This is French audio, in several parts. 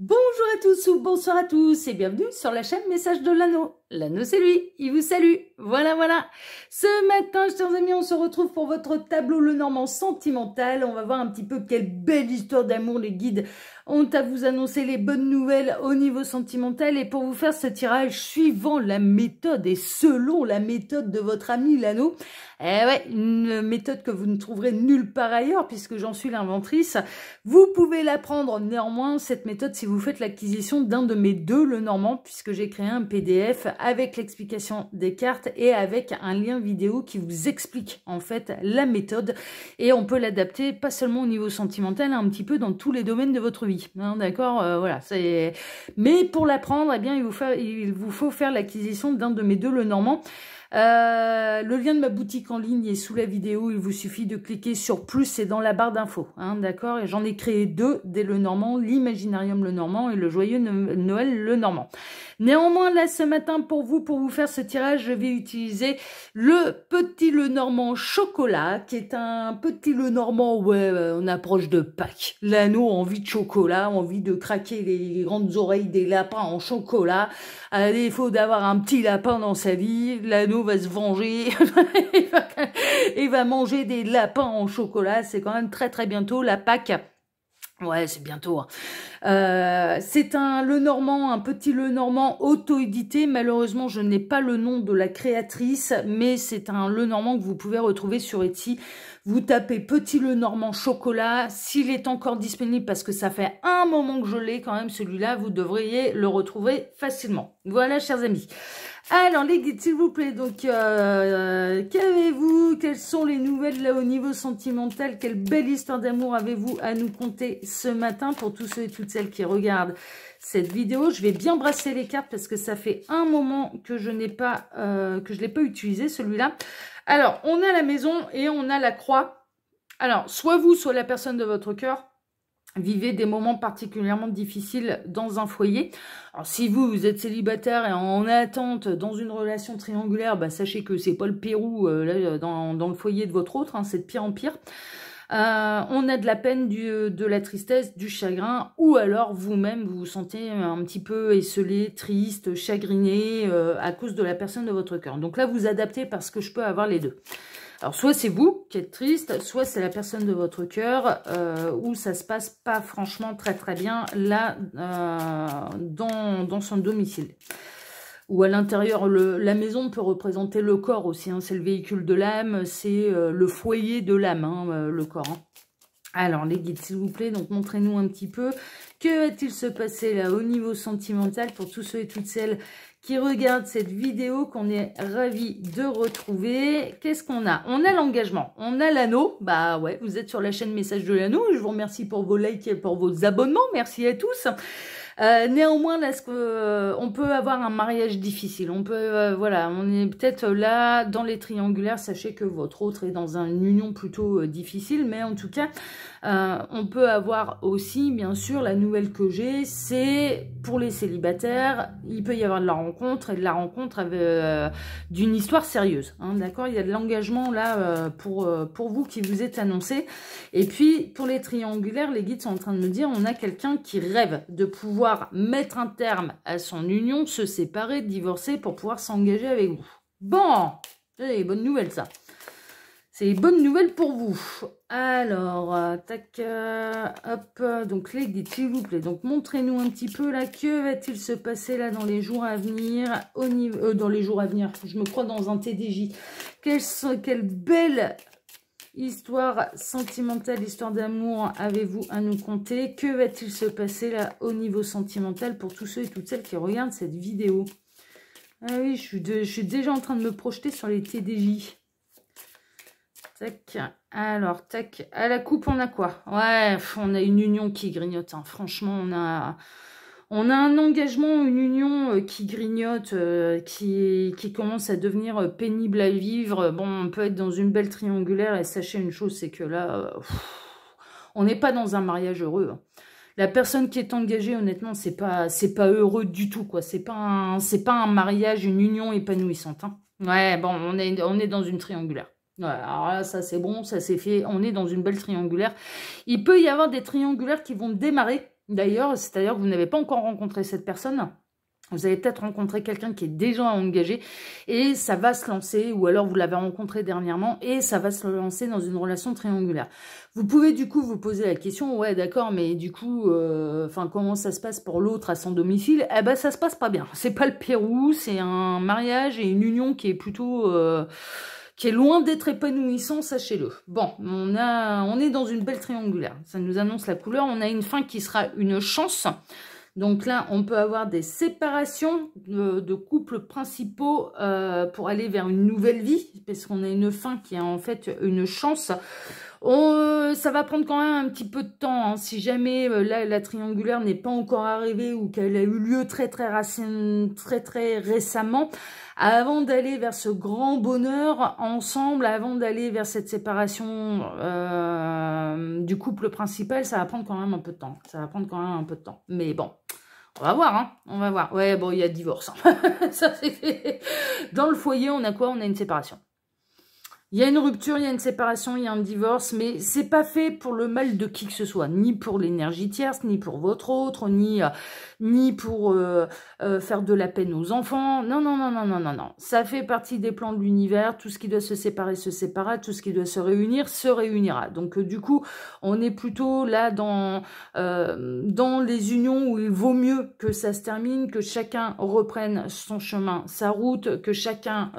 Bonjour à tous ou bonsoir à tous et bienvenue sur la chaîne Message de l'anneau. L'anneau c'est lui, il vous salue. Voilà, voilà. Ce matin, chers amis, on se retrouve pour votre tableau Le Normand sentimental. On va voir un petit peu quelle belle histoire d'amour les guides on à vous annoncer les bonnes nouvelles au niveau sentimental et pour vous faire ce tirage suivant la méthode et selon la méthode de votre ami Lano, eh ouais, une méthode que vous ne trouverez nulle part ailleurs puisque j'en suis l'inventrice. Vous pouvez l'apprendre néanmoins cette méthode si vous faites l'acquisition d'un de mes deux le normand puisque j'ai créé un PDF avec l'explication des cartes et avec un lien vidéo qui vous explique en fait la méthode et on peut l'adapter pas seulement au niveau sentimental, hein, un petit peu dans tous les domaines de votre vie. D'accord euh, Voilà. Mais pour l'apprendre, eh bien, il vous, faut faire l'acquisition d'un de mes deux le normand. Euh, le lien de ma boutique en ligne est sous la vidéo. Il vous suffit de cliquer sur plus et dans la barre d'infos. Hein, d'accord Et j'en ai créé deux des le Normand, l'Imaginarium le Normand et le Joyeux Noël le Normand. Néanmoins, là, ce matin, pour vous, pour vous faire ce tirage, je vais utiliser le Petit Le Normand Chocolat, qui est un Petit Le Normand, ouais, euh, on approche de Pâques. L'anneau, envie de chocolat, envie de craquer les grandes oreilles des lapins en chocolat. À faut d'avoir un petit lapin dans sa vie, l'anneau va se venger et va manger des lapins en chocolat. C'est quand même très très bientôt la Pâques Ouais, c'est bientôt. Hein. Euh, c'est un Le Normand, un petit Le Normand auto-édité. Malheureusement, je n'ai pas le nom de la créatrice, mais c'est un Le Normand que vous pouvez retrouver sur Etsy. Vous tapez Petit Le Normand Chocolat. S'il est encore disponible, parce que ça fait un moment que je l'ai quand même, celui-là, vous devriez le retrouver facilement. Voilà, chers amis. Alors, les guides, s'il vous plaît, donc, euh, euh, qu'avez-vous Quelles sont les nouvelles là, au niveau sentimental Quelle belle histoire d'amour avez-vous à nous conter ce matin pour tous ceux et toutes celles qui regardent cette vidéo Je vais bien brasser les cartes parce que ça fait un moment que je n'ai pas, euh, que je l'ai pas utilisé, celui-là. Alors, on a la maison et on a la croix. Alors, soit vous, soit la personne de votre cœur, vivez des moments particulièrement difficiles dans un foyer. Alors si vous, vous êtes célibataire et en attente dans une relation triangulaire, bah, sachez que c'est pas le Pérou euh, dans, le foyer de votre autre, hein, c'est de pire en pire. Euh, on a de la peine, de la tristesse, du chagrin, ou alors vous-même vous vous sentez un petit peu esselé, triste, chagriné euh, à cause de la personne de votre cœur. Donc là, vous adaptez parce que je peux avoir les deux. Alors, soit c'est vous qui êtes triste, soit c'est la personne de votre cœur euh, où ça se passe pas franchement très très bien là, euh, dans, dans, son domicile. Ou à l'intérieur, la maison peut représenter le corps aussi. Hein. c'est le véhicule de l'âme, c'est euh, le foyer de l'âme, main hein, le corps. Hein. Alors, les guides, s'il vous plaît, donc montrez-nous un petit peu que va-t-il se passer là au niveau sentimental pour tous ceux et toutes celles qui regarde cette vidéo qu'on est ravis de retrouver. Qu'est-ce qu'on a On a l'engagement, on a l'anneau. Bah ouais, vous êtes sur la chaîne Message de l'anneau. Je vous remercie pour vos likes et pour vos abonnements. Merci à tous. Euh, néanmoins, là, euh, on peut avoir un mariage difficile. On peut, euh, voilà, on est peut-être là dans les triangulaires. Sachez que votre autre est dans une union plutôt difficile, mais en tout cas, euh, on peut avoir aussi, bien sûr, la nouvelle que j'ai, c'est pour les célibataires, il peut y avoir de la rencontre et de la rencontre avec euh, d'une histoire sérieuse. Hein, d'accord Il y a de l'engagement là euh, pour, pour vous qui vous est annoncé. Et puis, pour les triangulaires, les guides sont en train de me dire, on a quelqu'un qui rêve de pouvoir mettre un terme à son union, se séparer, divorcer pour pouvoir s'engager avec vous. Bon, c'est des bonnes ça. C'est bonne nouvelle pour vous. Alors, euh, tac, euh, hop, euh, donc les s'il vous plaît. Donc, montrez-nous un petit peu là, que va-t-il se passer là dans les jours à venir au niveau, Dans les jours à venir, je me crois dans un TDJ. Quelle, quelle belle histoire sentimentale, histoire d'amour avez-vous à nous conter Que va-t-il se passer là au niveau sentimental pour tous ceux et toutes celles qui regardent cette vidéo Ah oui, je suis, je suis déjà en train de me projeter sur les TDJ. Tac. Alors, tac. À la coupe, on a quoi Ouais, on a une union qui grignote. Hein. Franchement, on a... On a un engagement, une union euh, qui grignote, euh, qui, qui commence à devenir euh, pénible à vivre. Bon, on peut être dans une belle triangulaire et sachez une chose, c'est que là, on n'est pas dans un mariage heureux. Hein. La personne qui est engagée, honnêtement, c'est pas c'est pas heureux du tout quoi. C'est pas c'est pas un mariage, une union épanouissante. Hein. Ouais, bon, on est on est dans une triangulaire alors là, ça c'est bon, ça c'est fait. On est dans une belle triangulaire. Il peut y avoir des triangulaires qui vont démarrer. D'ailleurs, c'est-à-dire que vous n'avez pas encore rencontré cette personne. Vous avez peut-être rencontré quelqu'un qui est déjà engagé et ça va se lancer, ou alors vous l'avez rencontré dernièrement et ça va se lancer dans une relation triangulaire. Vous pouvez du coup vous poser la question, ouais d'accord, mais du coup, euh, enfin comment ça se passe pour l'autre à son domicile Eh ben ça se passe pas bien. C'est pas le Pérou, c'est un mariage et une union qui est plutôt... Euh, qui est loin d'être épanouissant, sachez-le. Bon, on, a, on est dans une belle triangulaire. Ça nous annonce la couleur. On a une fin qui sera une chance. Donc là, on peut avoir des séparations de, couples principaux euh, pour aller vers une nouvelle vie, parce qu'on a une fin qui est en fait une chance. Euh, ça va prendre quand même un petit peu de temps. Hein. Si jamais euh, la triangulaire n'est pas encore arrivée ou qu'elle a eu lieu très très, très, très récemment, avant d'aller vers ce grand bonheur ensemble, avant d'aller vers cette séparation euh, du couple principal, ça va prendre quand même un peu de temps. Ça va prendre quand même un peu de temps. Mais bon, on va voir, hein. On va voir. Ouais, bon, il y a divorce. Hein. ça, c'est Dans le foyer, on a quoi On a une séparation. Il y a une rupture, il y a une séparation, il y a un divorce, mais c'est pas fait pour le mal de qui que ce soit, ni pour l'énergie tierce, ni pour votre autre, ni, euh, ni pour euh, euh, faire de la peine aux enfants. Non, non, non, non, non, non, non. Ça fait partie des plans de l'univers. Tout ce qui doit se séparer se séparera, tout ce qui doit se réunir se réunira. Donc du coup, on est plutôt là dans dans les unions où il vaut mieux que ça se termine, que chacun reprenne son chemin, sa route, que chacun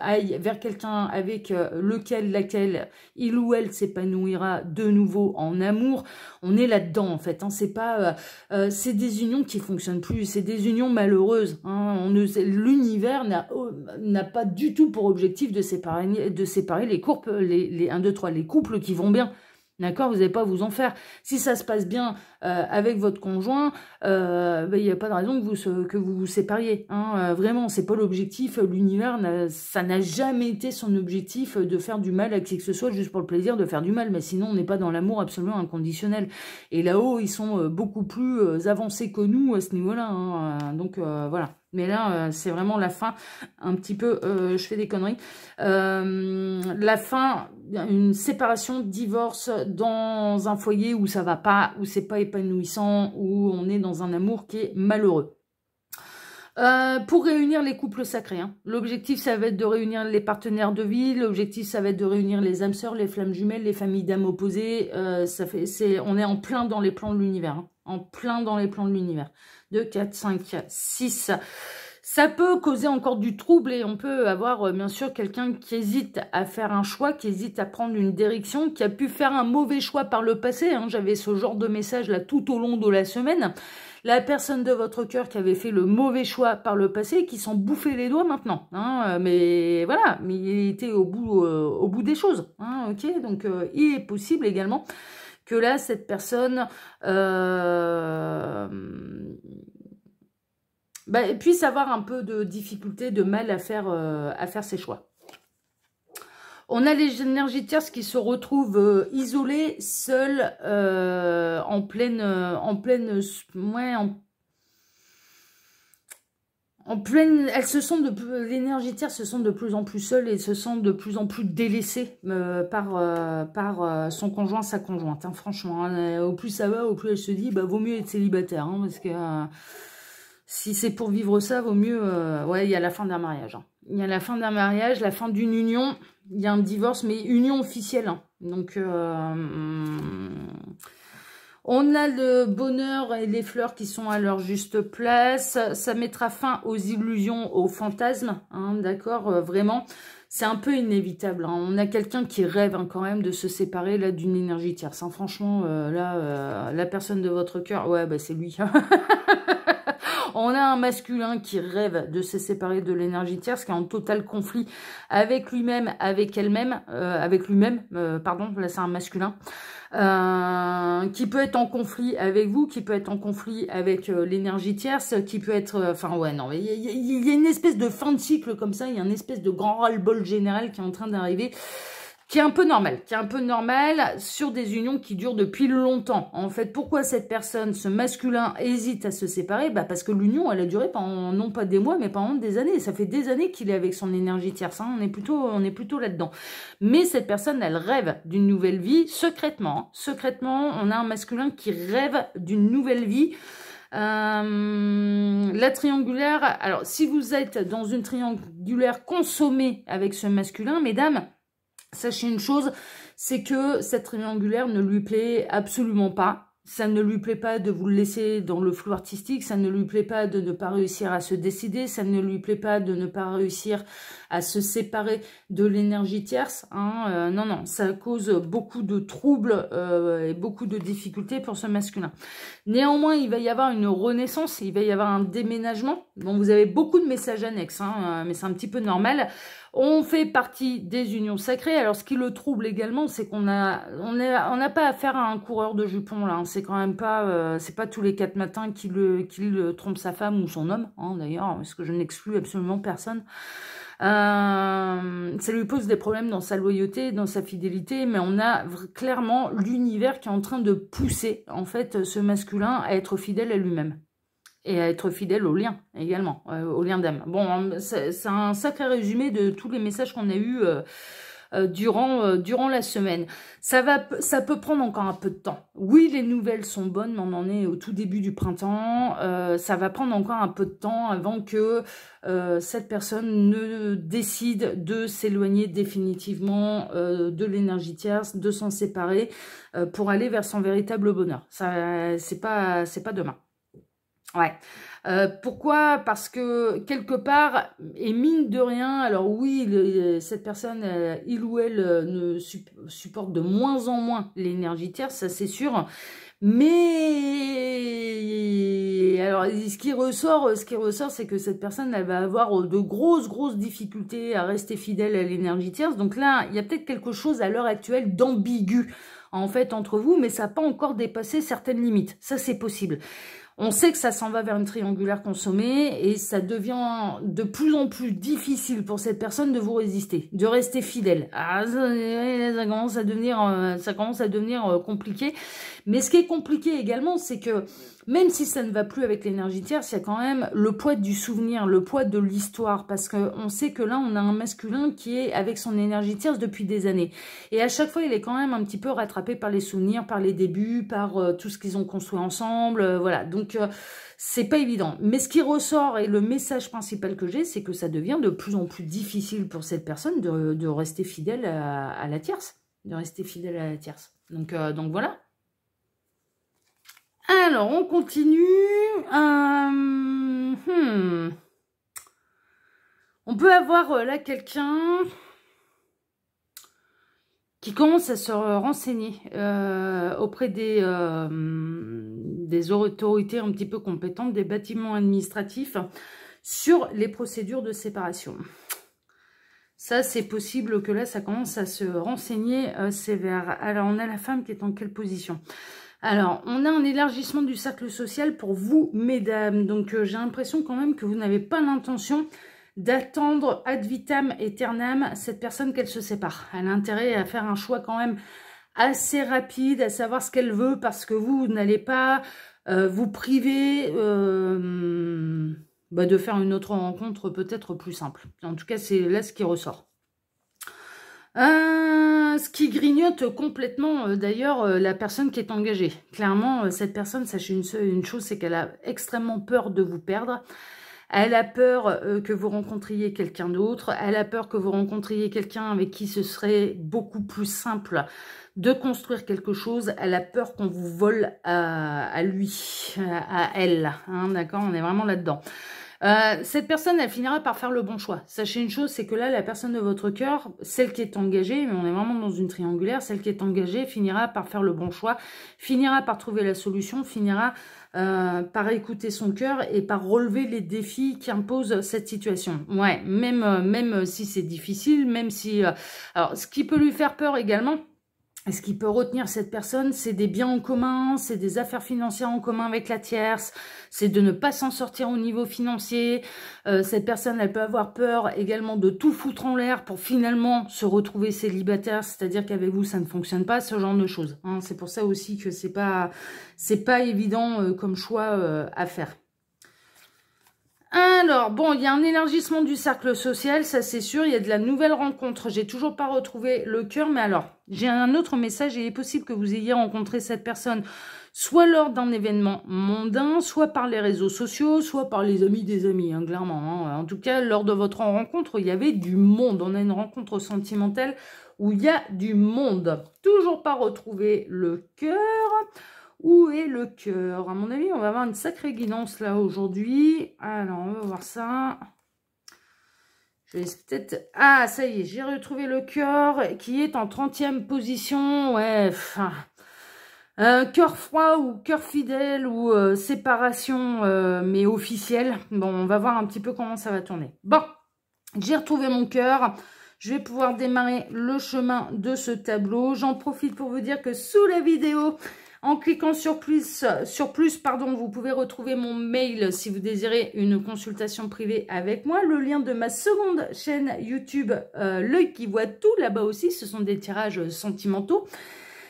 aille vers quelqu'un avec lequel, laquelle, il ou elle s'épanouira de nouveau en amour. On est là-dedans, en fait. Hein. C'est pas, euh, euh, c'est des unions qui fonctionnent plus. C'est des unions malheureuses. Hein. L'univers oh, n'a pas du tout pour objectif de séparer, de séparer les couples, les, 1, les couples qui vont bien. D'accord Vous n'allez pas à vous en faire. Si ça se passe bien, euh, avec votre conjoint, euh, bah, il n'y a pas de raison que vous que vous, vous sépariez. Hein. Euh, vraiment, c'est pas l'objectif. L'univers, ça n'a jamais été son objectif de faire du mal à qui que ce soit juste pour le plaisir de faire du mal. Mais sinon, on n'est pas dans l'amour absolument inconditionnel. Et là-haut, ils sont beaucoup plus avancés que nous à ce niveau-là. Hein. Donc voilà. Mais là, c'est vraiment la fin, un petit peu, je fais des conneries. la fin, une séparation, divorce dans un foyer où ça va pas, où c'est pas ou on est dans un amour qui est malheureux. Euh, pour réunir les couples sacrés. Hein. L'objectif, ça va être de réunir les partenaires de vie. L'objectif, ça va être de réunir les âmes sœurs, les flammes jumelles, les familles d'âmes opposées. Euh, ça fait, c'est, on est en plein dans les plans de l'univers. Hein. En plein dans les plans de l'univers. 2, 4, 5, 6. Ça peut causer encore du trouble et on peut avoir euh, bien sûr quelqu'un qui hésite à faire un choix, qui hésite à prendre une direction, qui a pu faire un mauvais choix par le passé. Hein. J'avais ce genre de message là tout au long de la semaine. La personne de votre cœur qui avait fait le mauvais choix par le passé et qui s'en bouffait les doigts maintenant. Hein, euh, mais voilà, mais il était au bout, euh, au bout des choses. Hein, ok, donc il est possible également que là cette personne bah, puisse avoir un peu de difficulté, de mal à faire, euh, à faire ses choix. On a les énergies tierces qui se retrouvent euh, isolées, seules, euh, en pleine, en pleine, en, pleine, elles se sentent de l'énergie tierce se sent de plus en plus seule et se sent de plus en plus délaissée par, par son conjoint, sa conjointe. Hein, franchement, hein. au plus ça va, au plus elle se dit, bah vaut mieux être célibataire, hein, parce que si c'est pour vivre ça, vaut mieux... Euh, ouais, il y a la fin d'un mariage. Hein. Il y a la fin d'un mariage, la fin d'une union. Il y a un divorce, mais union officielle. Hein. Donc, euh, mm, on a le bonheur et les fleurs qui sont à leur juste place. Ça mettra fin aux illusions, aux fantasmes. Hein, d'accord euh, Vraiment, c'est un peu inévitable. On a quelqu'un qui rêve quand même de se séparer là d'une énergie tierce. Franchement, là, la personne de votre cœur, ouais, bah, c'est lui. On a un masculin qui rêve de se séparer de l'énergie tierce, qui est en total conflit avec lui-même, avec elle-même, euh, avec lui-même, euh, pardon, là c'est un masculin, euh, qui peut être en conflit avec vous, qui peut être en conflit avec l'énergie tierce, qui peut être... Enfin ouais, non, il y, y, a une espèce de fin de cycle comme ça, il y a une espèce de grand ras-le-bol général qui est en train d'arriver qui est un peu normal, qui est un peu normal sur des unions qui durent depuis longtemps. En fait, pourquoi cette personne, ce masculin, hésite à se séparer bah Parce que l'union, elle a duré pendant, non pas des mois, mais pendant des années. Ça fait des années qu'il est avec son énergie tierce. Hein. On est plutôt, on est plutôt là-dedans. Mais cette personne, elle rêve d'une nouvelle vie secrètement. Hein. Secrètement, on a un masculin qui rêve d'une nouvelle vie. Euh, la triangulaire, alors si vous êtes dans une triangulaire consommée avec ce masculin, mesdames, Sachez une chose, c'est que cette triangulaire ne lui plaît absolument pas. Ça ne lui plaît pas de vous laisser dans le flou artistique, ça ne lui plaît pas de ne pas réussir à se décider, ça ne lui plaît pas de ne pas réussir à se séparer de l'énergie tierce. Hein. Euh, non, non, ça cause beaucoup de troubles euh, et beaucoup de difficultés pour ce masculin. Néanmoins, il va y avoir une renaissance, il va y avoir un déménagement. vous avez beaucoup de messages annexes, hein, euh, mais c'est un petit peu normal. On fait partie des unions sacrées. Alors, ce qui le trouble également, c'est qu'on a, on n'a pas affaire à un coureur de jupons là. Hein. C'est quand même pas, euh, c'est pas tous les quatre matins qu'il euh, trompe sa femme ou son homme, hein, d'ailleurs, parce que je n'exclus absolument personne. Euh, ça lui pose des problèmes dans sa loyauté, dans sa fidélité, mais on a clairement l'univers qui est en train de pousser en fait ce masculin à être fidèle à lui-même et à être fidèle au lien également, euh, au lien d'âme. Bon, hein, c'est un sacré résumé de tous les messages qu'on a eus euh, euh, durant, durant la semaine. Ça, va, ça peut prendre encore un peu de temps. Oui, les nouvelles sont bonnes, mais on en est au tout début du printemps. ça va prendre encore un peu de temps avant que cette personne ne décide de s'éloigner définitivement de l'énergie tierce, de s'en séparer pour aller vers son véritable bonheur. Ça, c'est pas, pas demain. Ouais. Euh, pourquoi Parce que quelque part, et mine de rien, alors oui, euh, cette personne, euh, il ou elle ne supporte de moins en moins l'énergie tierce, ça c'est sûr. Mais alors, ce qui ressort, ce qui ressort, c'est que cette personne, elle va avoir de grosses, grosses difficultés à rester fidèle à l'énergie tierce. Donc là, il y a peut-être quelque chose à l'heure actuelle d'ambigu en fait entre vous, mais ça n'a pas encore dépassé certaines limites. Ça, c'est possible on sait que ça s'en va vers une triangulaire consommée et ça devient de plus en plus difficile pour cette personne de vous résister, de rester fidèle. à ah, devenir, ça commence à devenir euh, euh, compliqué. Mais ce qui est compliqué également, c'est que même si ça ne va plus avec l'énergie tierce, il y a quand même le poids du souvenir, le poids de l'histoire, parce qu'on sait que là, on a un masculin qui est avec son énergie tierce depuis des années. Et à chaque fois, il est quand même un petit peu rattrapé par les souvenirs, par les débuts, par euh, tout ce qu'ils ont construit ensemble, euh, voilà. Donc, ce euh, c'est pas évident. Mais ce qui ressort et le message principal que j'ai, c'est que ça devient de plus en plus difficile pour cette personne de, rester fidèle à, à, la tierce, de rester fidèle à la tierce. Donc, donc voilà. Alors, on continue. Euh, hmm. On peut avoir euh, là quelqu'un qui commence à se renseigner euh, auprès des, des autorités un petit peu compétentes, des bâtiments administratifs, sur les procédures de séparation. Ça, c'est possible que là, ça commence à se renseigner sévère. Alors, on a la femme qui est en quelle position alors, on a un élargissement du cercle social pour vous, mesdames. Donc, euh, j'ai l'impression quand même que vous n'avez pas l'intention d'attendre ad vitam aeternam cette personne qu'elle se sépare. Elle a intérêt à faire un choix quand même assez rapide, à savoir ce qu'elle veut, parce que vous, n'allez pas euh, vous priver euh, bah, de faire une autre rencontre peut-être plus simple. En tout cas, c'est là ce qui ressort. Euh, complètement euh, d'ailleurs euh, la personne qui est engagée. Clairement, euh, cette personne, sachez une, une chose, c'est qu'elle a extrêmement peur de vous perdre. Elle a peur que vous rencontriez quelqu'un d'autre. Elle a peur que vous rencontriez quelqu'un avec qui ce serait beaucoup plus simple de construire quelque chose. Elle a peur qu'on vous vole à, lui, à, elle. Hein, d'accord On est vraiment là-dedans. Euh, cette personne, elle finira par faire le bon choix. Sachez une chose, c'est que là, la personne de votre cœur, celle qui est engagée, mais on est vraiment dans une triangulaire, celle qui est engagée finira par faire le bon choix, finira par trouver la solution, finira euh, par écouter son cœur et par relever les défis qui imposent cette situation. Ouais, même, euh, même si c'est difficile, même si... alors, ce qui peut lui faire peur également, et ce qui peut retenir cette personne, c'est des biens en commun, c'est des affaires financières en commun avec la tierce, c'est de ne pas s'en sortir au niveau financier. Euh, cette personne, elle peut avoir peur également de tout foutre en l'air pour finalement se retrouver célibataire, c'est-à-dire qu'avec vous, ça ne fonctionne pas, ce genre de choses. Hein. c'est pour ça aussi que c'est pas, pas évident euh, comme choix euh, à faire. Alors, bon, il y a un élargissement du cercle social, ça c'est sûr. Il y a de la nouvelle rencontre. J'ai toujours pas retrouvé le cœur, mais alors, j'ai un autre message il est possible que vous ayez rencontré cette personne soit lors d'un événement mondain, soit par les réseaux sociaux, soit par les amis des amis, hein, clairement. Hein. En tout cas, lors de votre rencontre, il y avait du monde. On a une rencontre sentimentale où il y a du monde. Toujours pas retrouvé le cœur. Où est le cœur À mon avis, on va avoir une sacrée guidance là aujourd'hui. Alors, on va voir ça. Je vais peut-être... Ah, ça y est, j'ai retrouvé le cœur qui est en 30e position. Ouais, fin. cœur froid ou cœur fidèle ou euh, séparation euh, mais officielle. Bon, on va voir un petit peu comment ça va tourner. Bon, j'ai retrouvé mon cœur. Je vais pouvoir démarrer le chemin de ce tableau. J'en profite pour vous dire que sous la vidéo, en cliquant sur plus, sur plus pardon, vous pouvez retrouver mon mail si vous désirez une consultation privée avec moi. Le lien de ma seconde chaîne YouTube, euh, L'œil qui voit tout, là-bas aussi, ce sont des tirages sentimentaux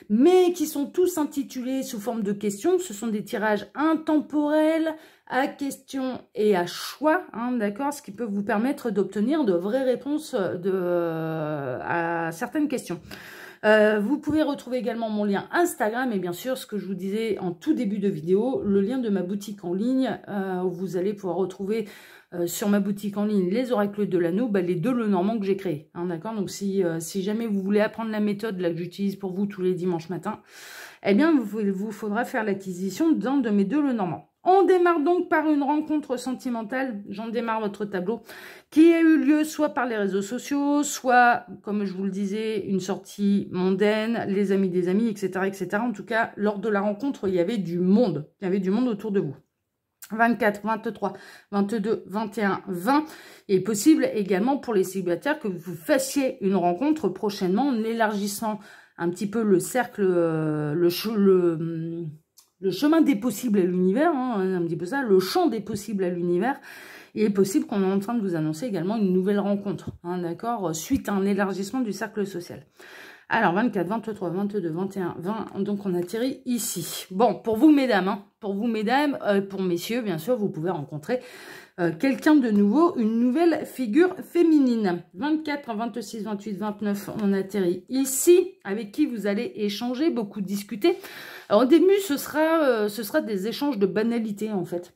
mais qui sont tous intitulés sous forme de questions. Ce sont des tirages intemporels, à questions et à choix, hein, d'accord Ce qui peut vous permettre d'obtenir de vraies réponses euh, de, euh, à certaines questions. Euh, vous pouvez retrouver également mon lien Instagram et bien sûr ce que je vous disais en tout début de vidéo, le lien de ma boutique en ligne euh, où vous allez pouvoir retrouver euh, sur ma boutique en ligne les oracles de l'anneau, bah, les deux le normand que j'ai créés. Hein, D'accord Donc si, si jamais vous voulez apprendre la méthode que j'utilise pour vous tous les dimanches matin, eh bien vous, vous faudra faire l'acquisition d'un de mes deux le normand. On démarre donc par une rencontre sentimentale, j'en démarre votre tableau, qui a eu lieu soit par les réseaux sociaux, soit, comme je vous le disais, une sortie mondaine, les amis des amis, etc. etc. En tout cas, lors de la rencontre, il y avait du monde, il y avait du monde autour de vous. 24, 23, 22, 21, 20. Et possible également pour les célibataires que vous fassiez une rencontre prochainement en élargissant un petit peu le cercle, euh, le, le hum, le chemin des possibles à l'univers, hein, hein, un petit peu ça, le champ des possibles à l'univers. Il est possible qu'on est en train de vous annoncer également une nouvelle rencontre, hein, d'accord, suite à un élargissement du cercle social. Alors, 24, 23, 22, 21, 20, donc on atterrit ici. Bon, pour vous, mesdames, pour vous, mesdames, euh, pour messieurs, bien sûr, vous pouvez rencontrer euh, quelqu'un de nouveau, une nouvelle figure féminine. 24, 26, 28, 29, on atterrit ici, avec qui vous allez échanger, beaucoup discuter au début, ce sera, euh, ce sera des échanges de banalités, en fait.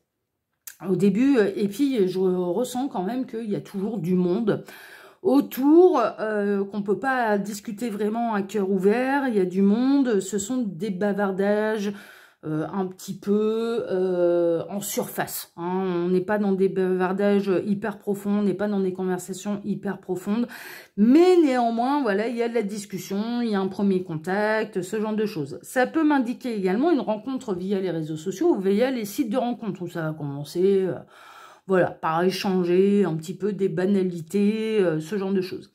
Au début, euh, et puis je ressens quand même qu'il y a toujours du monde autour, euh, qu'on ne peut pas discuter vraiment à cœur ouvert, il y a du monde, ce sont des bavardages, euh, un petit peu euh, en surface. Hein. On n'est pas dans des bavardages hyper profonds, on n'est pas dans des conversations hyper profondes, mais néanmoins, voilà, il y a de la discussion, il y a un premier contact, ce genre de choses. Ça peut m'indiquer également une rencontre via les réseaux sociaux ou via les sites de rencontres où ça va commencer, euh, voilà, par échanger un petit peu des banalités, ce genre de choses.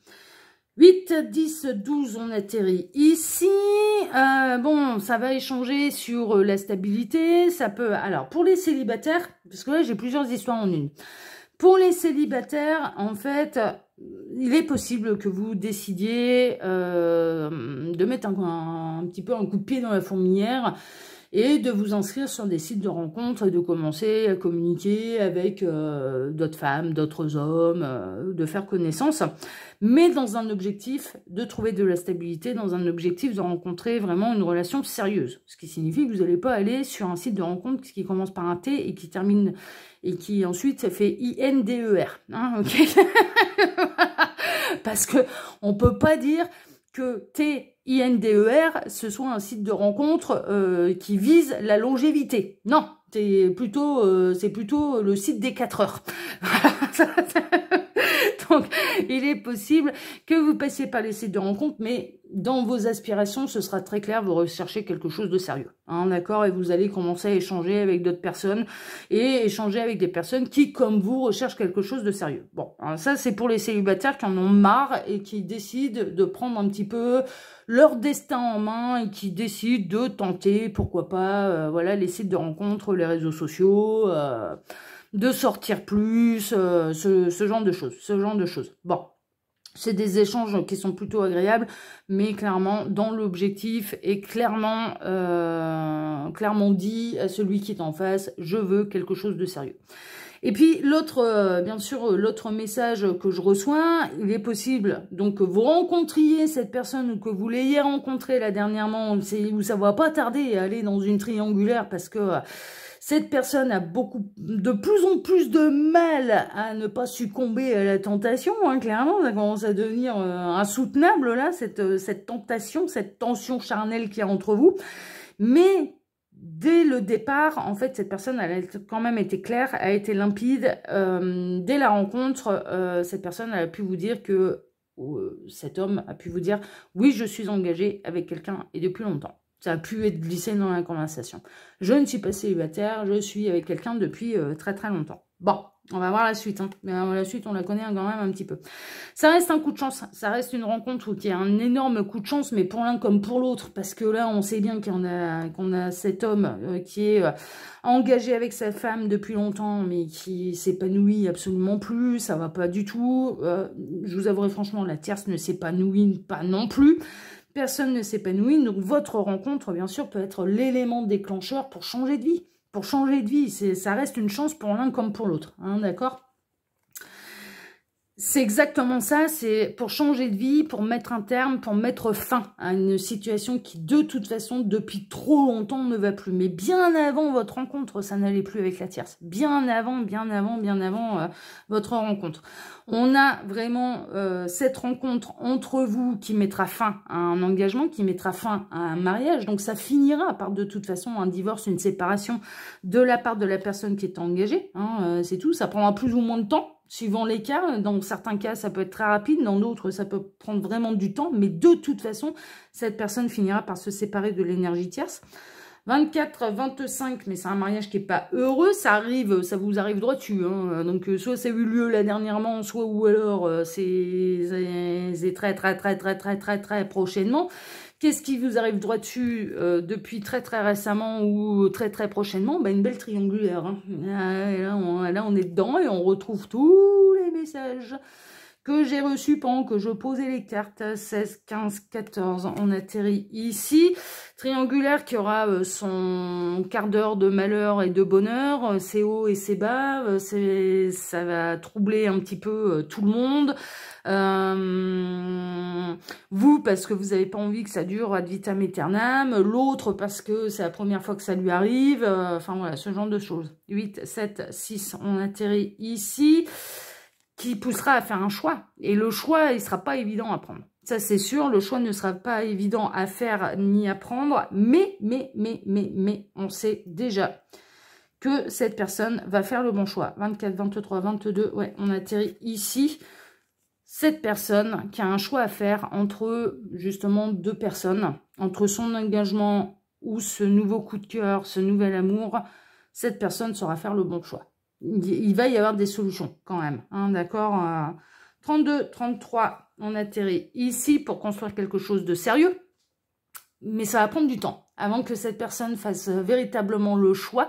8, 10, 12, on atterrit ici. Euh, bon, ça va échanger sur euh, la stabilité. Ça peut. Alors, pour les célibataires, parce que là, j'ai plusieurs histoires en une. Pour les célibataires, en fait, euh, il est possible que vous décidiez de mettre un, un, petit peu un coup de pied dans la fourmilière et de vous inscrire sur des sites de rencontres et de commencer à communiquer avec euh, d'autres femmes, d'autres hommes, euh, de faire connaissance, mais dans un objectif de trouver de la stabilité, dans un objectif de rencontrer vraiment une relation sérieuse. Ce qui signifie que vous n'allez pas aller sur un site de rencontre qui commence par un T et qui termine et qui ensuite ça fait INDER. Hein, Parce que on peut pas dire que T INDER, ce soit un site de rencontre euh, qui vise la longévité. Non, c'est plutôt, euh, plutôt le site des 4 heures. Donc, il est possible que vous passiez par les sites de rencontre, mais dans vos aspirations, ce sera très clair, vous recherchez quelque chose de sérieux. Hein, D'accord Et vous allez commencer à échanger avec d'autres personnes et échanger avec des personnes qui, comme vous, recherchent quelque chose de sérieux. Bon, hein, ça, c'est pour les célibataires qui en ont marre et qui décident de prendre un petit peu leur destin en main et qui décident de tenter, pourquoi pas, euh, voilà, les sites de rencontres, les réseaux sociaux, euh, de sortir plus, euh, ce, genre de choses, ce genre de choses. Bon, c'est des échanges qui sont plutôt agréables, mais clairement dans l'objectif et clairement, clairement dit à celui qui est en face, je veux quelque chose de sérieux. Et puis, l'autre, euh, bien sûr, euh, l'autre message que je reçois, il est possible donc que vous rencontriez cette personne ou que vous l'ayez rencontrée la dernièrement, vous ça va pas tarder à aller dans une triangulaire parce que euh, cette personne a beaucoup, de plus en plus de mal à ne pas succomber à la tentation, hein, clairement, ça commence à devenir insoutenable là, cette, cette tentation, cette tension charnelle qu'il y a entre vous. Mais dès le départ, en fait, cette personne, elle a quand même été claire, a été limpide. Euh, dès la rencontre, euh, cette personne a pu vous dire que euh, cet homme a pu vous dire « Oui, je suis engagée avec quelqu'un et depuis longtemps. » Ça a pu être glissé dans la conversation. « Je ne suis pas célibataire, je suis avec quelqu'un depuis très très longtemps. » Bon, on va voir la suite. Hein. Mais euh, la suite, on la connaît hein, quand même un petit peu. Ça reste un coup de chance. Ça reste une rencontre où il y a un énorme coup de chance, mais pour l'un comme pour l'autre. Parce que là, on sait bien qu'on a, qu'on a cet homme euh, qui est euh, engagé avec sa femme depuis longtemps, mais qui s'épanouit absolument plus. Ça va pas du tout. je vous avouerai franchement, la tierce ne s'épanouit pas non plus personne ne s'épanouit. Donc votre rencontre, bien sûr, peut être l'élément déclencheur pour changer de vie pour changer de vie. Ça reste une chance pour l'un comme pour l'autre. Hein, D'accord c'est exactement ça, c'est pour changer de vie, pour mettre un terme, pour mettre fin à une situation qui, de toute façon, depuis trop longtemps, ne va plus. Mais bien avant votre rencontre, ça n'allait plus avec la tierce. Bien avant, bien avant, bien avant euh, votre rencontre. On a vraiment euh, cette rencontre entre vous qui mettra fin à un engagement, qui mettra fin à un mariage. Donc ça finira par, de toute façon, un divorce, une séparation de la part de la personne qui est engagée. Hein, euh, c'est tout, ça prendra plus ou moins de temps suivant les cas. Dans certains cas, ça peut être très rapide, dans d'autres, ça peut prendre vraiment du temps, mais de toute façon, cette personne finira par se séparer de l'énergie tierce. 24, 25, mais c'est un mariage qui n'est pas heureux, ça arrive, ça vous arrive droit dessus. Hein. Donc, euh, soit ça a eu lieu là dernièrement, soit ou alors euh, c'est très, très, très, très, très, très, très prochainement. Qu'est-ce qui vous arrive droit dessus euh, depuis très très récemment ou très très prochainement ben, Une belle triangulaire. Hein. là, on est dedans et on retrouve tous les messages que j'ai reçu pendant que je posais les cartes 16, 15, 14. On atterrit ici. Triangulaire qui aura euh, son quart d'heure de malheur et de bonheur, euh, C'est haut et ses bas. Euh, ça va troubler un petit peu tout le monde. vous, parce que vous n'avez pas envie que ça dure ad vitam aeternam. L'autre, parce que c'est la première fois que ça lui arrive. Enfin, voilà, ce genre de choses. 8, 7, 6, on atterrit ici qui poussera à faire un choix. Et le choix, il ne sera pas évident à prendre. Ça, c'est sûr, le choix ne sera pas évident à faire ni à prendre, mais, mais, mais, mais, mais, on sait déjà que cette personne va faire le bon choix. 24, 23, 22, ouais, on atterrit ici. Cette personne qui a un choix à faire entre, justement, deux personnes, entre son engagement ou ce nouveau coup de cœur, ce nouvel amour, cette personne saura faire le bon choix il va y avoir des solutions quand même, hein, d'accord 32, euh. 33, on atterrit ici pour construire quelque chose de sérieux, mais ça va prendre du temps avant que cette personne fasse euh, véritablement le choix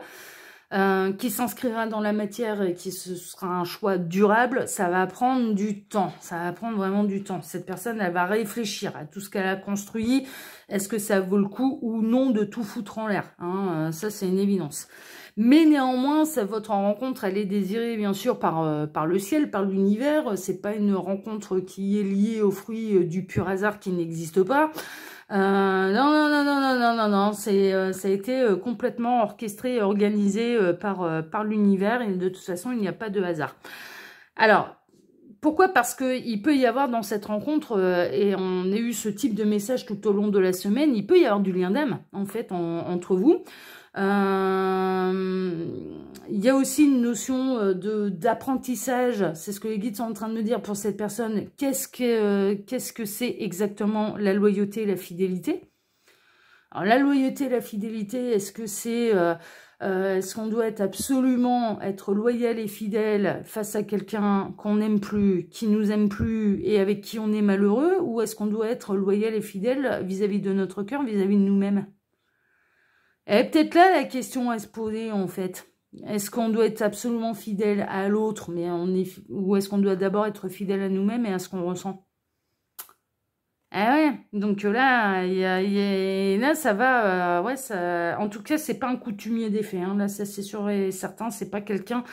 euh, qui s'inscrira dans la matière et qui ce sera un choix durable, ça va prendre du temps. Ça va prendre vraiment du temps. Cette personne, elle va réfléchir à tout ce qu'elle a construit. Est-ce que ça vaut le coup ou non de tout foutre en l'air hein, euh, Ça, c'est une évidence. Mais néanmoins, votre rencontre, elle est désirée bien sûr par, euh, par le ciel, par l'univers. C'est pas une rencontre qui est liée au fruit du pur hasard qui n'existe pas. Euh, non, non, non, non, non, non, non, c'est, euh, ça a été euh, complètement orchestré, organisé par, par l'univers et de toute façon, il n'y a pas de hasard. Alors, pourquoi Parce qu'il peut y avoir dans cette rencontre, et on a eu ce type de message tout au long de la semaine, il peut y avoir du lien d'âme, en fait, entre vous. Euh, il y a aussi une notion euh, d'apprentissage, c'est ce que les guides sont en train de me dire pour cette personne. Qu'est-ce que euh, c'est exactement la loyauté et la fidélité alors la loyauté, et la fidélité, est-ce que c'est, est-ce qu'on doit être absolument être loyal et fidèle face à quelqu'un qu'on n'aime plus, qui nous aime plus et avec qui on est malheureux, ou est-ce qu'on doit être loyal et fidèle vis-à-vis de notre cœur, vis à -vis de nous-mêmes et eh, peut-être là la question à se poser en fait. Est-ce qu'on doit être absolument fidèle à l'autre, mais on est, ou est-ce qu'on doit d'abord être fidèle à nous-mêmes et à ce qu'on ressent Ah ouais, donc là, là ça va, euh, ouais, en tout cas, c'est pas un coutumier d'effet. Hein, là, ça c'est sûr et certain, c'est pas quelqu'un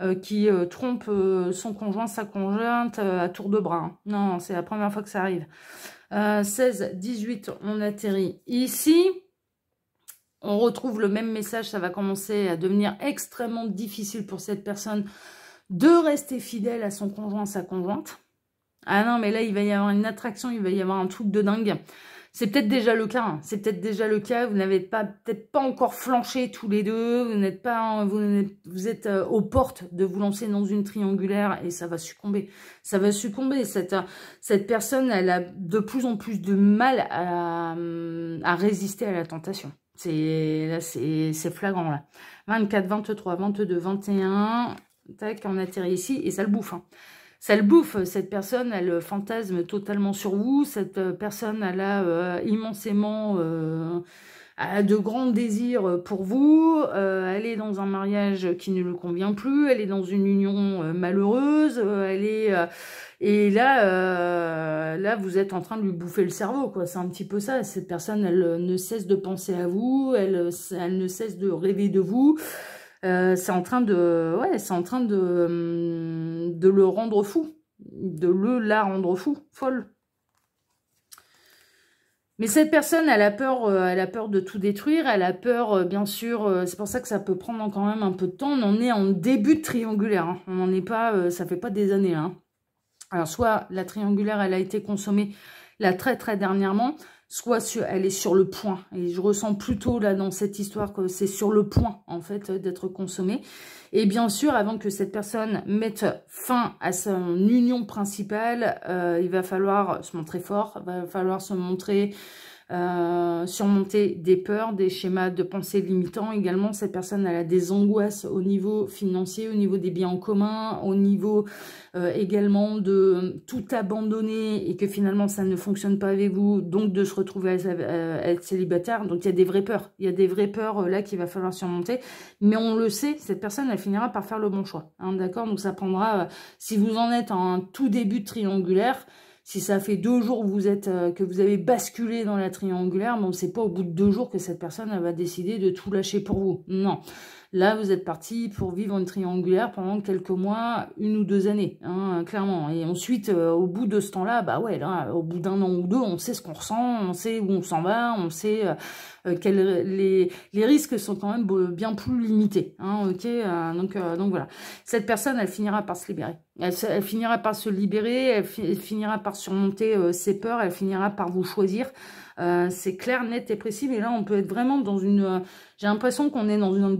euh, qui euh, trompe son conjoint, sa conjointe à tour de bras. Hein. Non, c'est la première fois que ça arrive. 16, 18, on atterrit ici on retrouve le même message, ça va commencer à devenir extrêmement difficile pour cette personne de rester fidèle à son conjoint, sa conjointe. Ah non, mais là, il va y avoir une attraction, il va y avoir un truc de dingue. C'est peut-être déjà le cas, hein. c'est peut-être déjà le cas, vous n'avez pas peut-être pas encore flanché tous les deux, vous n'êtes pas vous, êtes, euh, aux portes de vous lancer dans une triangulaire et ça va succomber. Ça va succomber cette euh, personne, elle a de plus en plus de mal à résister à la tentation. C'est flagrant, là. 24, 23, 22, 21. Tac, on atterrit ici et ça le bouffe. Hein. Ça le bouffe, cette personne, elle euh, fantasme totalement sur vous. Cette euh, personne, elle a euh, immensément... a de grands désirs pour vous, elle est dans un mariage qui ne lui convient plus, elle est dans une union malheureuse, elle est et là, euh, là, vous êtes en train de lui bouffer le cerveau, quoi. C'est un petit peu ça. Cette personne, elle euh, ne cesse de penser à vous, elle, euh, elle ne cesse de rêver de vous. c'est en train de, c'est en train de, hum, de le rendre fou, de le la rendre fou, folle. Mais cette personne, elle a peur, elle a peur de tout détruire, elle a peur, bien sûr, c'est pour ça que ça peut prendre quand même un peu de temps. On en est en début triangulaire, hein. on n'en est pas, ça fait pas des années. Hein. Alors, soit la triangulaire, elle a été consommée là très très dernièrement, soit elle est sur le point. Et je ressens plutôt là dans cette histoire que c'est sur le point en fait d'être consommée. Et bien sûr, avant que cette personne mette fin à son union principale, euh, il va falloir se montrer fort, il va falloir se montrer euh, surmonter des peurs, des schémas de pensée limitants. Également, cette personne elle a des angoisses au niveau financier, au niveau des biens en commun, au niveau euh, également de tout abandonner et que finalement ça ne fonctionne pas avec vous, donc de se retrouver à, être célibataire. Donc il y a des vraies peurs, il y a des vraies peurs euh, là qu'il va falloir surmonter. Mais on le sait, cette personne elle finira par faire le bon choix. Hein, d'accord Donc ça prendra, si vous en êtes en un tout début triangulaire, si ça fait deux jours que vous, êtes, euh, que vous avez basculé dans la triangulaire, bon, c'est pas au bout de deux jours que cette personne va décider de tout lâcher pour vous. Non. Là, vous êtes parti pour vivre une triangulaire pendant quelques mois, une ou deux années, hein, clairement. Et ensuite, euh, au bout de ce temps-là, bah ouais, au bout d'un an ou deux, on sait ce qu'on ressent, on sait où on s'en va, on sait euh, euh, que les, les, risques sont quand même bien plus limités. Hein, ok, donc donc voilà. Cette personne, elle finira par se libérer. Elle, finira par se libérer, elle finira par surmonter ses peurs, elle finira par vous choisir. Euh, c'est clair, net et précis. Mais là, on peut être vraiment dans une... Euh, j'ai l'impression qu'on est dans un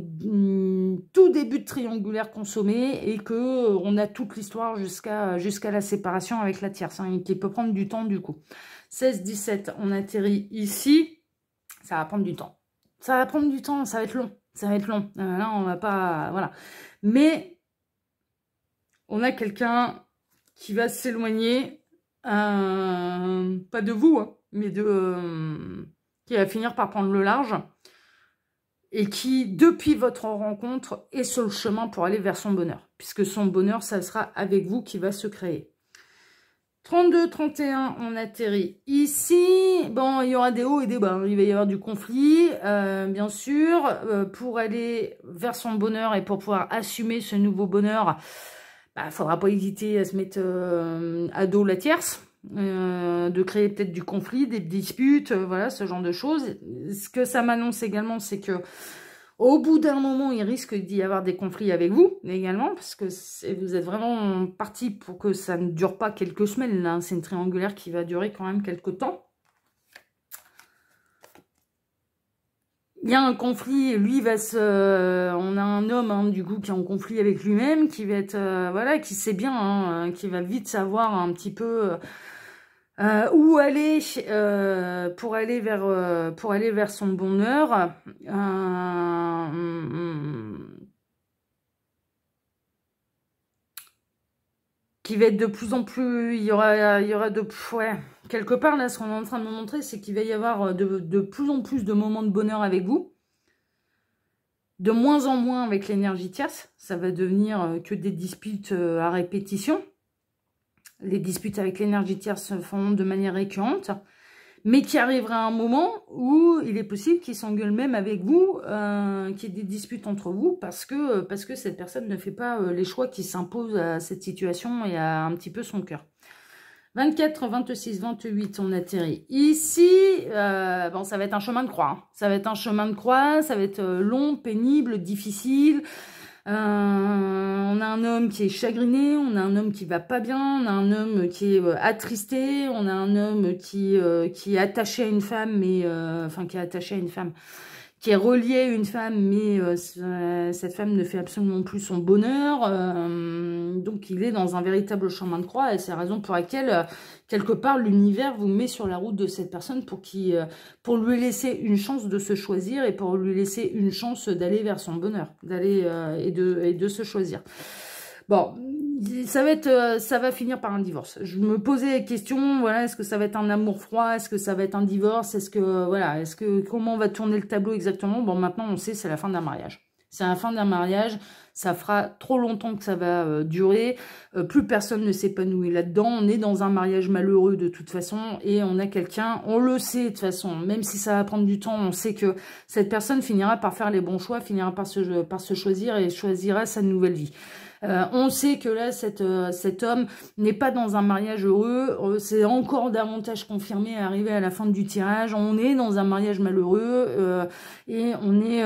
tout début de triangulaire consommé et que euh, on a toute l'histoire jusqu'à jusqu'à la séparation avec la tierce, hein, qui peut prendre du temps du coup. 16-17, on atterrit ici. Ça va prendre du temps. Ça va prendre du temps, ça va être long. Ça va être long. là, on va pas... Voilà. Mais on a quelqu'un qui va s'éloigner, pas de vous, hein, mais de euh, qui va finir par prendre le large et qui, depuis votre rencontre, est sur le chemin pour aller vers son bonheur, puisque son bonheur, ça sera avec vous qui va se créer. 32, 31, on atterrit ici. Bon, il y aura des hauts et des bas. Il va y avoir du conflit, euh, bien sûr. Euh, pour aller vers son bonheur et pour pouvoir assumer ce nouveau bonheur, il bah, ne faudra pas hésiter à se mettre à dos la tierce. Euh, de créer peut-être du conflit, des disputes, euh, voilà, ce genre de choses. Ce que ça m'annonce également, c'est que au bout d'un moment, il risque d'y avoir des conflits avec vous également, parce que vous êtes vraiment parti pour que ça ne dure pas quelques semaines. Là, c'est une triangulaire qui va durer quand même quelques temps. il y a un conflit, lui va se, euh, on a un homme hein, du coup qui est en conflit avec lui-même, qui va être, voilà, qui sait bien, hein, qui va vite savoir un petit peu euh, ou aller euh, pour aller vers euh, pour aller vers son bonheur qui va être de plus en plus il y aura il y aura de ouais. quelque part là ce qu'on est en train de me montrer c'est qu'il va y avoir de, de, plus en plus de moments de bonheur avec vous de moins en moins avec l'énergie tierce ça va devenir que des disputes à répétition les disputes avec l'énergie tierce se font de manière récurrente, mais qui arrivera un moment où il est possible qu'ils s'engueulent même avec vous, euh, qu'il y ait des disputes entre vous, parce que, parce que cette personne ne fait pas euh, les choix qui s'imposent à cette situation et à un petit peu son cœur. 24, 26, 28, on atterrit ici. Euh, bon, hein. ça va être un chemin de croix. Ça va être un chemin de croix, ça va être long, pénible, difficile. Euh, on a un homme qui est chagriné, on a un homme qui va pas bien, on a un homme qui est euh, attristé, on a un homme qui, euh, qui est attaché à une femme, mais enfin qui est attaché à une femme, qui est relié à une femme, mais euh, cette femme ne fait absolument plus son bonheur. Euh, donc il est dans un véritable chemin de croix et c'est la raison pour laquelle, euh, quelque part, l'univers vous met sur la route de cette personne pour, qui, pour lui laisser une chance de se choisir et pour lui laisser une chance d'aller vers son bonheur d'aller et, de, et de se choisir. Bon, ça va être, euh, ça va finir par un divorce. Je me posais la question, voilà, est-ce que ça va être un amour froid, est-ce que ça va être un divorce, est-ce que, euh, voilà, est-ce que comment on va tourner le tableau exactement Bon, maintenant on sait, c'est la fin d'un mariage. C'est la fin d'un mariage, ça fera trop longtemps que ça va euh, durer, plus personne ne s'épanouit là-dedans, on est dans un mariage malheureux de toute façon, et on a quelqu'un, on le sait de toute façon, même si ça va prendre du temps, on sait que cette personne finira par faire les bons choix, finira par se, par se choisir et choisira sa nouvelle vie. Euh, on sait que là, euh, cet homme n'est pas dans un mariage heureux. Euh, c'est encore davantage confirmé à arriver à la fin du tirage. On est dans un mariage malheureux et on est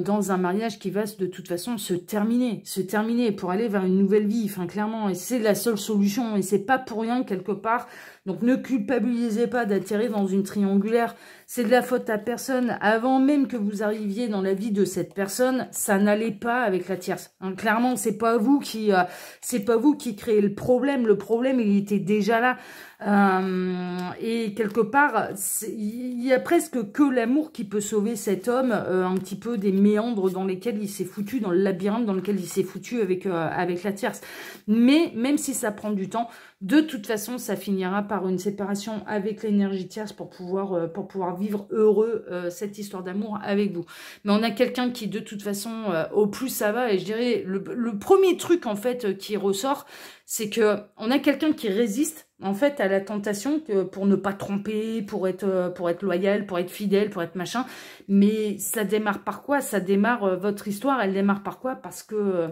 dans un mariage qui va de toute façon se terminer. Se terminer pour aller vers une nouvelle vie, enfin clairement. Et c'est la seule solution. Et c'est pas pour rien quelque part donc ne culpabilisez pas d'atterrir dans une triangulaire. C'est de la faute à personne. Avant même que vous arriviez dans la vie de cette personne, ça n'allait pas avec la tierce. Hein. clairement, c'est pas vous qui euh, c'est pas vous qui créez le problème. Le problème, il était déjà là. Euh, et quelque part, il y a presque que l'amour qui peut sauver cet homme euh, un petit peu des méandres dans lesquels il s'est foutu, dans le labyrinthe dans lequel il s'est foutu avec, avec la tierce. Mais même si ça prend du temps, de toute façon, ça finira par une séparation avec l'énergie tierce pour pouvoir, euh, pour pouvoir vivre heureux euh, cette histoire d'amour avec vous. Mais on a quelqu'un qui, de toute façon, euh, au plus ça va, et je dirais, le, le premier truc, en fait, qui ressort, c'est que on a quelqu'un qui résiste, en fait, à la tentation que pour ne pas tromper, pour être, pour être loyal, pour être fidèle, pour être machin. Mais ça démarre par quoi Ça démarre, votre histoire, elle démarre par quoi Parce que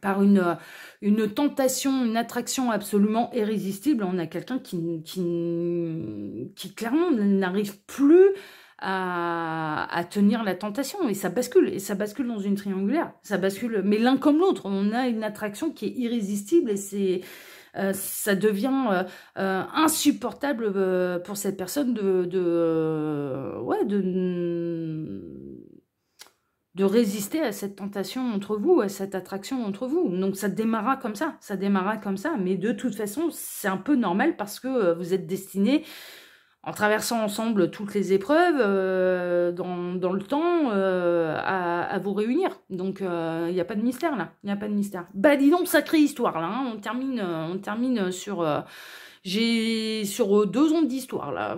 par une, euh, une tentation, une attraction absolument irrésistible. On a quelqu'un qui, qui, clairement n'arrive plus à, tenir la tentation et ça bascule et ça bascule dans une triangulaire ça bascule mais l'un comme l'autre on a une attraction qui est irrésistible et c'est euh, ça devient euh, insupportable pour cette personne de ouais de de résister à cette tentation entre vous, à cette attraction entre vous. Donc ça démarra comme ça, ça démarra comme ça. Mais de toute façon, c'est un peu normal parce que euh, vous êtes destinés, en traversant ensemble toutes les épreuves, euh, dans, le temps, euh, à, vous réunir. Donc il n'y a pas de mystère là, il n'y a pas de mystère. Bah dis donc, sacrée histoire là, hein. on, termine, on termine sur... J'ai sur euh, deux ondes d'histoire là.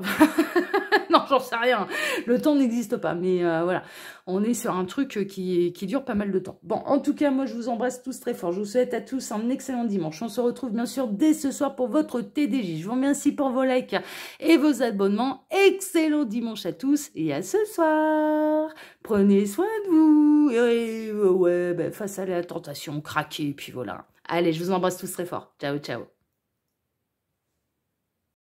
non, j'en sais rien. Le temps n'existe pas, mais euh, voilà. On est sur un truc euh, qui, qui dure pas mal de temps. Bon, en tout cas, moi, je vous embrasse tous très fort. Je vous souhaite à tous un excellent dimanche. On se retrouve bien sûr dès ce soir pour votre TDJ. Je vous remercie pour vos likes et vos abonnements. Excellent dimanche à tous et à ce soir. Prenez soin de vous. Et, ouais, ben, face à la tentation, craquez, puis voilà. Allez, je vous embrasse tous très fort. Ciao, ciao.